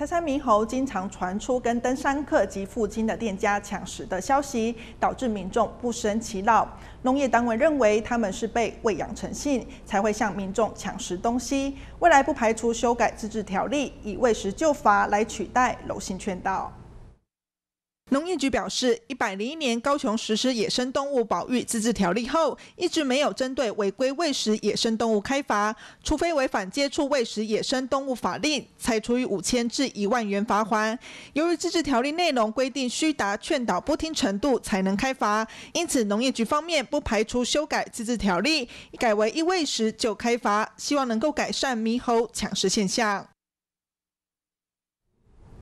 台山猕猴经常传出跟登山客及附近的店家抢食的消息，导致民众不胜其扰。农业单位认为他们是被喂养成性，才会向民众抢食东西。未来不排除修改自治条例，以喂食救法来取代柔性劝导。农业局表示，一百零一年高雄实施《野生动物保育自治条例》后，一直没有针对违规喂食野生动物开罚，除非违反接触喂食野生动物法令，才处以五千至一万元罚款。由于自治条例内容规定需达劝导不听程度才能开罚，因此农业局方面不排除修改自治条例，改为一喂食就开罚，希望能够改善猕猴抢食现象。